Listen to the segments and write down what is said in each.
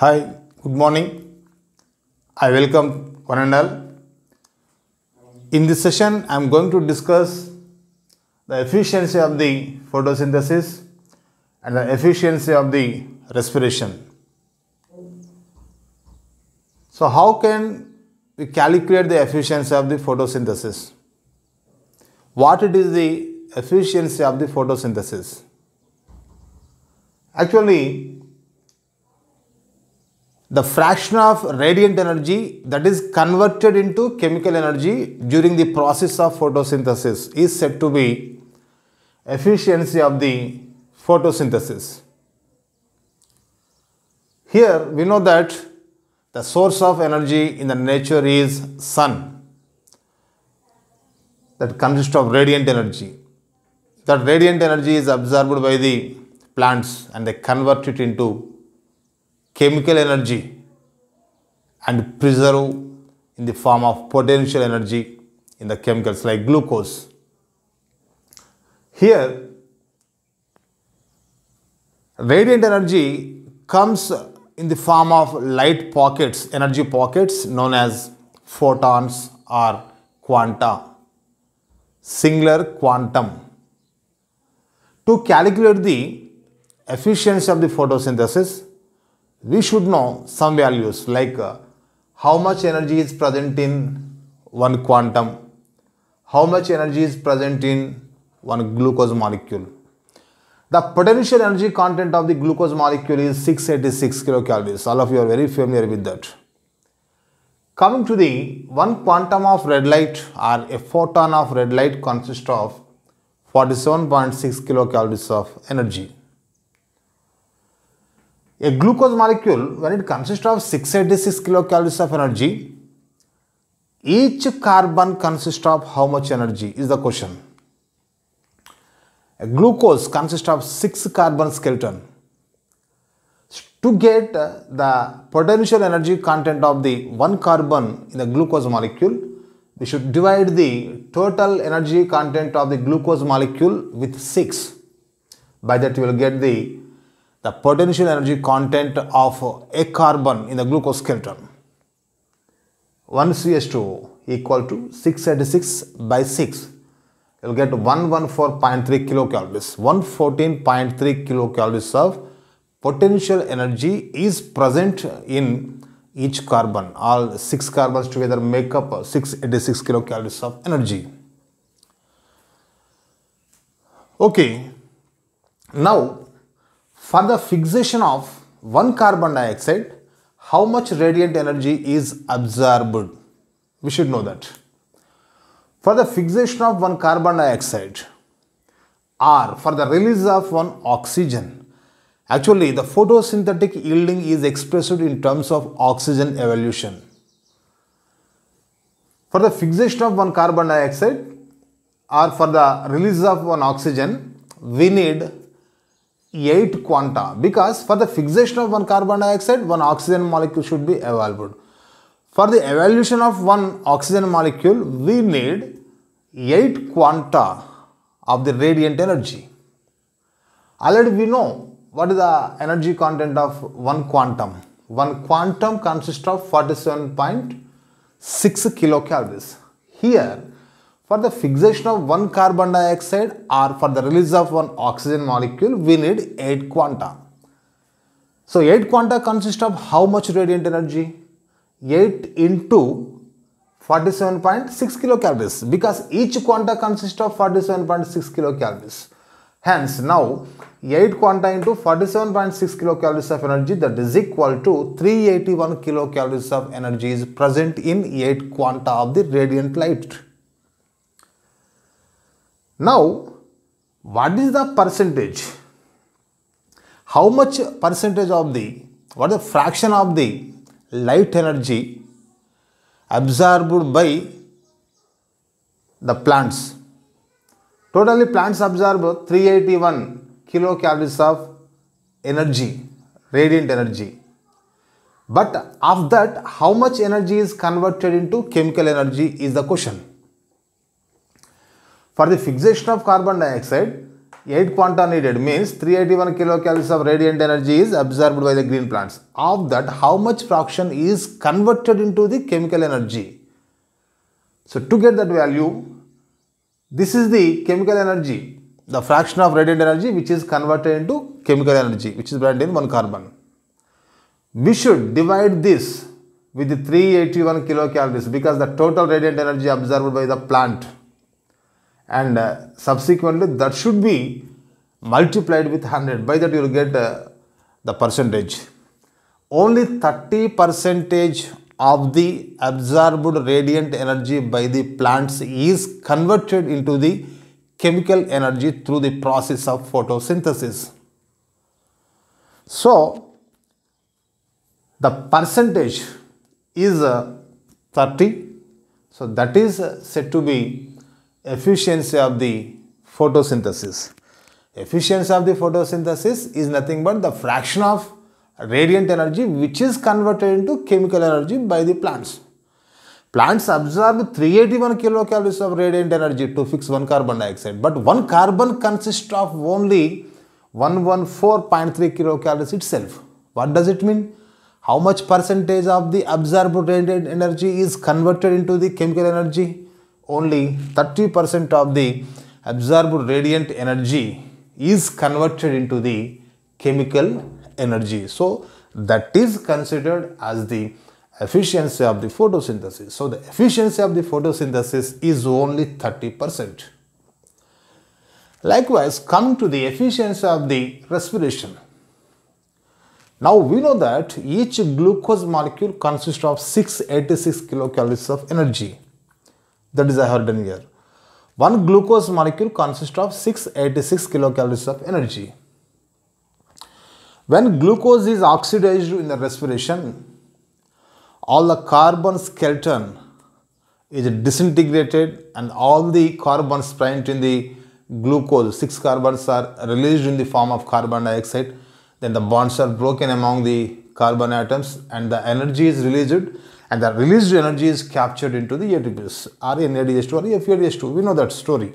Hi, good morning. I welcome one and all. In this session, I am going to discuss the efficiency of the photosynthesis and the efficiency of the respiration. So, how can we calculate the efficiency of the photosynthesis? What it is the efficiency of the photosynthesis? Actually, the fraction of radiant energy that is converted into chemical energy during the process of photosynthesis is said to be efficiency of the photosynthesis. Here we know that the source of energy in the nature is sun that consists of radiant energy. That radiant energy is absorbed by the plants and they convert it into chemical energy and preserve in the form of potential energy in the chemicals like glucose. Here, radiant energy comes in the form of light pockets, energy pockets known as photons or quanta, singular quantum. To calculate the efficiency of the photosynthesis, we should know some values like uh, how much energy is present in one quantum, how much energy is present in one glucose molecule. The potential energy content of the glucose molecule is 686 kilocalories. All of you are very familiar with that. Coming to the one quantum of red light or a photon of red light consists of 47.6 kilocalories of energy. A glucose molecule, when it consists of 686 kilocalories of energy, each carbon consists of how much energy is the question. A glucose consists of 6 carbon skeleton. To get uh, the potential energy content of the 1 carbon in the glucose molecule, we should divide the total energy content of the glucose molecule with 6. By that we will get the the potential energy content of a carbon in the glucoskeleton. 1CH2 equal to 686 by 6. You'll get 114.3 kilocalories. 114.3 kilocalories of potential energy is present in each carbon. All 6 carbons together make up 686 kilocalories of energy. Okay. Now, for the fixation of one carbon dioxide, how much radiant energy is absorbed? We should know that. For the fixation of one carbon dioxide or for the release of one oxygen, actually the photosynthetic yielding is expressed in terms of oxygen evolution. For the fixation of one carbon dioxide or for the release of one oxygen, we need 8 quanta because for the fixation of one carbon dioxide, one oxygen molecule should be evolved. For the evolution of one oxygen molecule, we need 8 quanta of the radiant energy. Already we know what is the energy content of one quantum. One quantum consists of 47.6 kilocalories. Here, for the fixation of one carbon dioxide or for the release of one oxygen molecule, we need 8 quanta. So 8 quanta consists of how much radiant energy? 8 into 47.6 kilocalories because each quanta consists of 47.6 kilocalories. Hence now 8 quanta into 47.6 kilocalories of energy that is equal to 381 kilocalories of energy is present in 8 quanta of the radiant light. Now, what is the percentage? How much percentage of the, what is the fraction of the light energy absorbed by the plants? Totally plants absorb 381 kilocalories of energy, radiant energy. But of that, how much energy is converted into chemical energy is the question. For the fixation of carbon dioxide, 8 quanta needed means 381 kilocalories of radiant energy is absorbed by the green plants. Of that, how much fraction is converted into the chemical energy? So to get that value, this is the chemical energy, the fraction of radiant energy which is converted into chemical energy which is bound in one carbon. We should divide this with the 381 kilocalories because the total radiant energy absorbed by the plant and uh, subsequently that should be multiplied with 100 by that you will get uh, the percentage only 30 percentage of the absorbed radiant energy by the plants is converted into the chemical energy through the process of photosynthesis so the percentage is uh, 30 so that is uh, said to be efficiency of the photosynthesis. Efficiency of the photosynthesis is nothing but the fraction of radiant energy which is converted into chemical energy by the plants. Plants absorb 381 kilocalories of radiant energy to fix one carbon dioxide. But one carbon consists of only 114.3 kilocalories itself. What does it mean? How much percentage of the absorbed radiant energy is converted into the chemical energy? only 30% of the absorbed radiant energy is converted into the chemical energy. So that is considered as the efficiency of the photosynthesis. So the efficiency of the photosynthesis is only 30%. Likewise, come to the efficiency of the respiration. Now we know that each glucose molecule consists of 686 kilocalories of energy that is I have done here. One glucose molecule consists of 686 kilocalories of energy. When glucose is oxidized in the respiration, all the carbon skeleton is disintegrated and all the carbons present in the glucose, 6 carbons are released in the form of carbon dioxide. Then the bonds are broken among the carbon atoms and the energy is released and the released energy is captured into the ATPs, RNADH2 or FADH2. We know that story.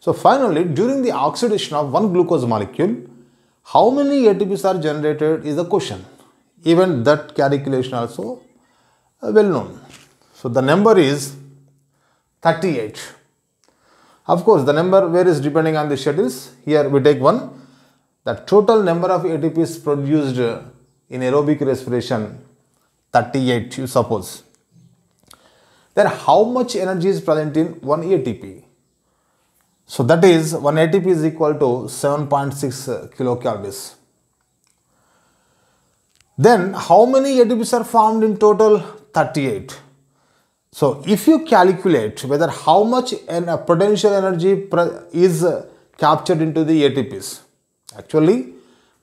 So finally, during the oxidation of one glucose molecule, how many ATPs are generated is the question. Even that calculation also uh, well known. So the number is 38. Of course, the number varies depending on the schedules. Here we take one. The total number of ATPs produced uh, in aerobic respiration 38 you suppose. Then how much energy is present in 1 ATP? So that is 1 ATP is equal to 7.6 kilocalories. Then how many ATPs are formed in total? 38. So if you calculate whether how much and a uh, potential energy is uh, captured into the ATPs, actually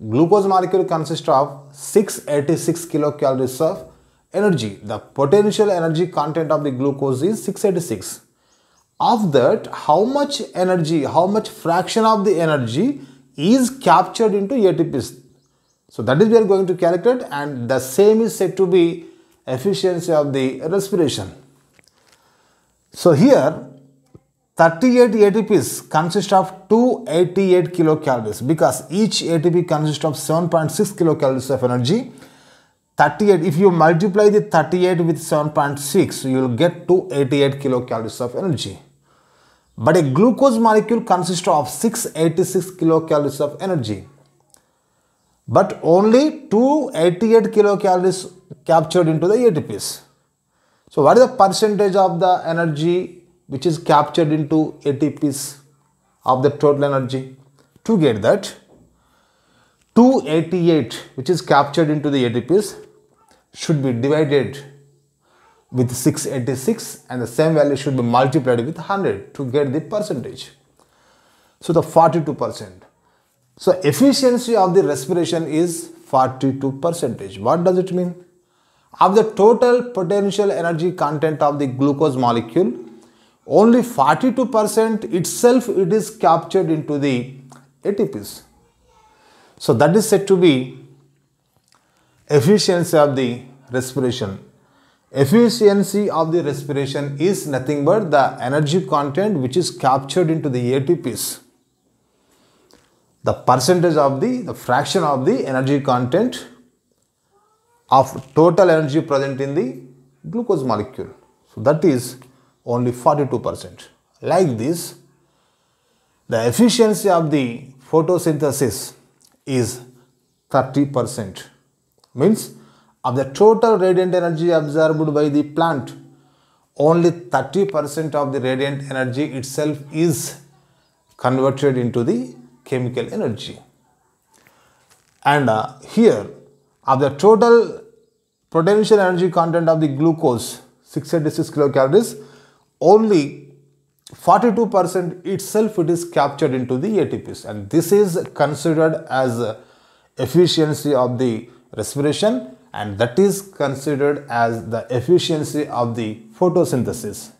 glucose molecule consists of 686 kilocalories of energy. The potential energy content of the glucose is 686. Of that, how much energy, how much fraction of the energy is captured into ATP. So that is we are going to calculate and the same is said to be efficiency of the respiration. So here 38 ATPs consist of 288 kilocalories because each ATP consists of 7.6 kilocalories of energy 38 if you multiply the 38 with 7.6 you will get 288 kilocalories of energy but a glucose molecule consists of 686 kilocalories of energy but only 288 kilocalories captured into the ATPs. So what is the percentage of the energy which is captured into ATPs of the total energy? To get that, 288 which is captured into the ATPs should be divided with 686 and the same value should be multiplied with 100 to get the percentage. So the 42%. So efficiency of the respiration is 42%. What does it mean? Of the total potential energy content of the glucose molecule, only 42% itself it is captured into the ATPs. So that is said to be efficiency of the respiration. Efficiency of the respiration is nothing but the energy content which is captured into the ATPs. The percentage of the, the fraction of the energy content of total energy present in the glucose molecule. So that is only 42%. Like this, the efficiency of the photosynthesis is 30% means of the total radiant energy absorbed by the plant only 30% of the radiant energy itself is converted into the chemical energy and uh, here of the total potential energy content of the glucose 686 kilocalories only 42% itself it is captured into the ATPs and this is considered as efficiency of the respiration and that is considered as the efficiency of the photosynthesis.